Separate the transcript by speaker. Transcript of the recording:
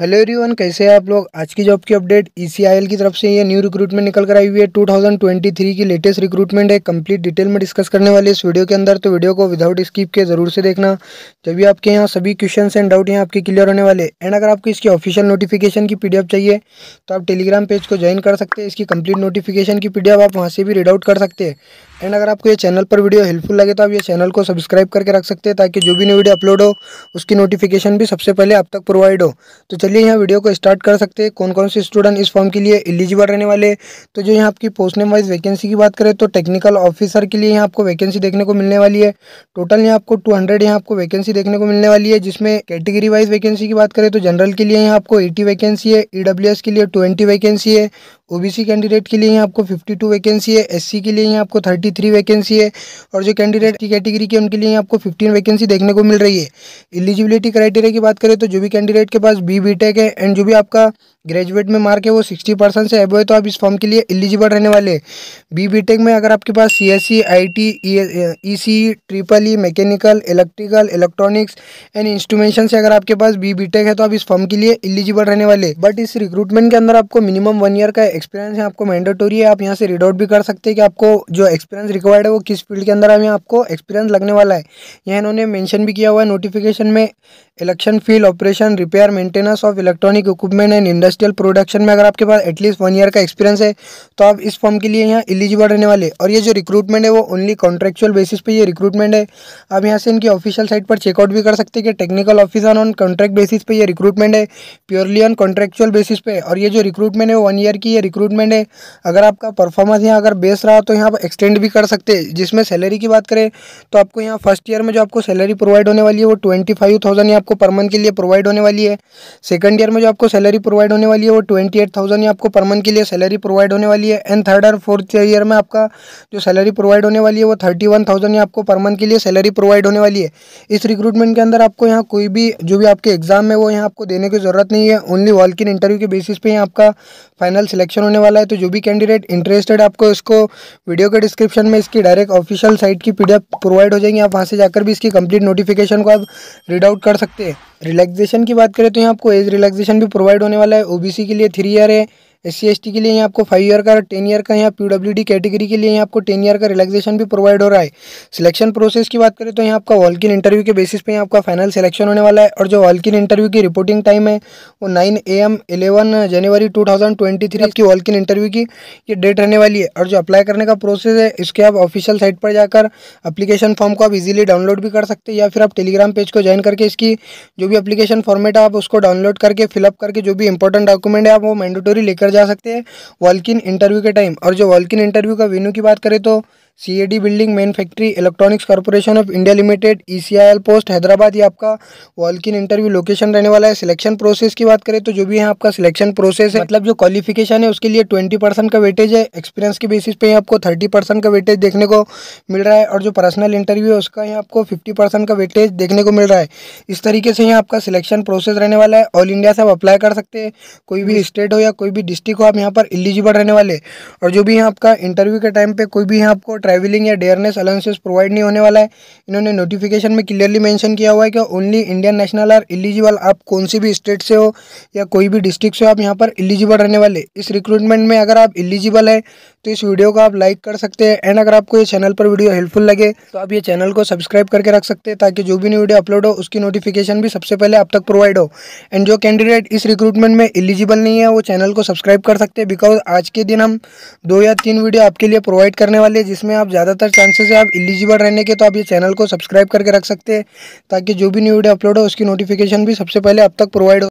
Speaker 1: hello everyone कैसे हैं आप लोग आज की जॉब की अपडेट ईसीआईएल e की तरफ से ये न्यू रिक्रूटमेंट निकल कर आई हुई है 2023 की लेटेस्ट रिक्रूटमेंट है कंप्लीट डिटेल में डिस्कस करने वाले इस वीडियो के अंदर तो वीडियो को विदाउट स्किप के जरूर से देखना जब भी आपके यहाँ सभी क्वेश्चन एंड डाउट यहाँ आपके क्लियर होने वाले एंड अगर आपको इसकी ऑफिशियल नोटिफिकेशन की पी चाहिए तो आप टेलीग्राम पेज को ज्वाइन कर सकते हैं इसकी कंप्लीट नोटिफिकेशन की पी आप वहाँ से भी रीड आउट कर सकते हैं एंड अगर आपको ये चैनल पर वीडियो हेल्पफुल लगे तो आप ये चैनल को सब्सक्राइब करके रख सकते हैं ताकि जो भी नई वीडियो अपलोड हो उसकी नोटिफिकेशन भी सबसे पहले आप तक प्रोवाइड हो तो चलिए यहाँ वीडियो को स्टार्ट कर सकते हैं कौन कौन से स्टूडेंट इस फॉर्म के लिए एलिजिबल रहने वाले तो जो यहाँ आपकी पोस्ट नेम वाइज वैकेंसी की बात करें तो टेक्निकल ऑफिसर के लिए यहाँ आपको वैकेंसी देखने को मिलने वाली है टोटल यहाँ आपको टू हंड्रेड यहाँ आपको वैकेंसी देखने को मिलने वाली है जिसमें कैटेगरी वाइज वैकेंसी की बात करें तो जनरल के लिए यहाँ आपको एटी वैकेंसी है ई के लिए ट्वेंटी वैकेंसी है ओबीसी कैंडिडेट के लिए यहाँ आपको 52 वैकेंसी है एससी के लिए यहाँ आपको 33 वैकेंसी है और जो कैंडिडेट की कैटेगरी के उनके लिए यहाँ आपको 15 वैकेंसी देखने को मिल रही है एलिजिबिलिटी क्राइटेरिया की बात करें तो जो भी कैंडिडेट के पास बी बी है एंड जो भी आपका ग्रेजुएट में मार्क है वो सिक्सटी परसेंट से एबो है तो आप इस फॉर्म के लिए एलिजिबल रहने वाले हैं बी बी टेक में अगर आपके पास C S C I T E C triple E mechanical electrical electronics and instrumentation से अगर आपके पास बी बी टेक है तो आप इस फॉर्म के लिए एलिजिबल रहने वाले बट इस रिक्रूटमेंट के अंदर आपको मिनिमम वन ईयर का एक्सपीरियंस है आपको मैंडेटोरी है आप यहाँ से रीड आउट भी कर सकते हैं कि आपको जो एक्सपीरियंस रिक्वायर्ड है वो किस फील्ड के अंदर हमें आपको एक्सपीरियंस लगने वाला है यहाँ इन्होंने मैंशन भी किया हुआ है नोटिफिकेशन में election field operation repair maintenance of electronic equipment and industry industrial production में अगर आपके पास एटलीस्ट वन ईयर का एक्सपीरियंस है तो आप इस फॉर्म के लिए यहाँ एलिजिबल रहने वाले और ये जो रिक्रूटमेंट है वो ओनली कॉन्ट्रेक्चुअल बेसिस पे ये रिक्रूटमेंट है आप यहाँ से इनकी ऑफिशियल साइट पर चेकआउट भी कर सकते हैं कि technical officer on contract basis पर यह रिक्रूटमेंट है प्योरली ऑन कॉन्ट्रेक्चुअल बेसिस पे और ये जो रिक्रूटमेंट है वो वन ईयर की ये रिक्रूटमेंट है अगर आपका परफॉर्मेंस यहाँ अगर बेस रहा तो यहाँ आप एक्सटेंड भी कर सकते हैं जिसमें सैलरी की बात करें तो आपको यहाँ फर्स्ट ईयर में जो आपको सैलरी प्रोवाइड होने वाली है वो ट्वेंटी फाइव थाउजेंड आपको पर मंथ के लिए प्रोवाइड होने वाली है सेकेंड ईयर में जो आपको सैलरी प्रोवाइड होने होने वाली है वो ट्वेंटी एट थाउजेंड आपको पर मंथ के लिए सैलरी प्रोवाइड होने वाली है एंड थर्ड और फोर्थ ईयर में आपका जो सैलरी प्रोवाइड होने वाली है वो थर्टी वन थाउजेंड आपको पर मंथ के लिए सैलरी प्रोवाइड होने वाली है इस रिक्रूटमेंट के अंदर आपको यहाँ कोई भी जो भी आपके एग्जाम है वो यहाँ आपको देने की ज़रूरत नहीं है ओनली वॉल किन इंटरव्यू के बेसिस पर ही आपका फाइनल सिलेक्शन होने वाला है तो जो भी कैंडिडेट इंटरेस्टेड आपको इसको वीडियो के डिस्क्रिप्शन में इसकी डायरेक्ट ऑफिशियल साइट की पीडीएफ प्रोवाइड हो जाएंगी आप वहाँ से जाकर भी इसकी कंप्लीट नोटिफिकेशन को आप रीड आउट कर सकते हैं रिलैक्सेशन की बात करें तो यहाँ आपको एज रिलैक्सेशन भी प्रोवाइड होने वाला है ओबीसी के लिए थ्री ईयर है एस सी के लिए यहाँ आपको फाइव ईयर का टेन ईयर का यहाँ पी कैटेगरी के लिए यहाँ आपको टेन ईयर का रिलैक्सेशन भी प्रोवाइड हो रहा है सिलेक्शन प्रोसेस की बात करें तो यहाँ आपका वॉल्किन इंटरव्यू के बेसिस पे यहाँ आपका फाइनल सिलेक्शन होने वाला है और जो वॉल्किन इंटरव्यू की रिपोर्टिंग टाइम है वो nine A M eleven January two thousand twenty three की वॉल्किन इंटरव्यू की ये डेट रहने वाली है और जो अप्लाई करने का प्रोसेस है इसके आप ऑफिशियल साइट पर जाकर अप्लीकेशन फॉर्म को आप इजीली डाउनलोड भी कर सकते हैं या फिर आप टेलीग्राम पेज को ज्वाइन करके इसकी जो भी अपलीकेशन फॉर्मेट है आप उसको डाउनलोड करके फिलअप करके जो भी इंपॉर्टेंट डॉक्यूमेंट है आप वो मैंडेटोरी लेकर जा सकते हैं वॉल्किन इंटरव्यू के टाइम और जो वॉल्किन इंटरव्यू का वेन्यू की बात करें तो CAD building man factory electronics corporation of India limited ECIL post Hyderabad ये आपका वॉल्क इन इंटरव्यू लोकेशन रहने वाला है सिलेक्शन प्रोसेस की बात करें तो जो भी यहाँ आपका सिलेक्शन प्रोसेस है मतलब जो क्वालिफिकेशन है उसके लिए ट्वेंटी परसेंट का वेटेज है एक्सपीरियंस के बेसिस पर आपको थर्टी परसेंट का वेटेज देखने को मिल रहा है और जो पर्सनल इंटरव्यू है उसका यहाँ आपको फिफ्टी परसेंट का वेटेज देखने को मिल रहा है इस तरीके से यहाँ आपका सिलेक्शन प्रोसेस रहने वाला है ऑल इंडिया से आप अप्लाई कर सकते हैं कोई भी स्टेट हो या कोई भी डिस्ट्रिक्ट हो आप यहाँ पर एलिजिबल रहने वाले और जो भी यहाँ आपका इंटरव्यू के टाइम पर कोई भी यहाँ आपको ट्रैवलिंग या डेयरनेस अलाउंसेस प्रोवाइड नहीं होने वाला है इन्होंने नोटिफिकेशन में क्लियरली मेंशन किया हुआ है कि only Indian national are eligible आप कौन सी भी स्टेट से हो या कोई भी डिस्ट्रिक्ट से हो आप यहाँ पर एलिजिबल रहने वाले इस रिक्रूटमेंट में अगर आप इलिजिबल है तो इस वीडियो को आप लाइक कर सकते हैं एंड अगर आपको ये चैनल पर वीडियो हेल्पफुल लगे तो आप ये चैनल को सब्सक्राइब करके रख सकते हैं ताकि जो भी न्यू वीडियो अपलोड हो उसकी नोटिफिकेशन भी सबसे पहले आप तक प्रोवाइड हो एंड जो कैंडिडेट इस रिक्रूटमेंट में एलिजिबल नहीं है वो चैनल को सब्सक्राइब कर सकते हैं बिकॉज आज के दिन हम दो या तीन वीडियो आपके लिए प्रोवाइड करने वाले हैं जिसमें आप ज़्यादातर चांसेस है आप एलिजिबल रहने के तो आप ये चैनल को सब्सक्राइब करके रख सकते हैं ताकि जो भी न्यू वीडियो अपलोड हो उसकी नोटिफिकेशन भी सबसे पहले आप तक प्रोवाइड हो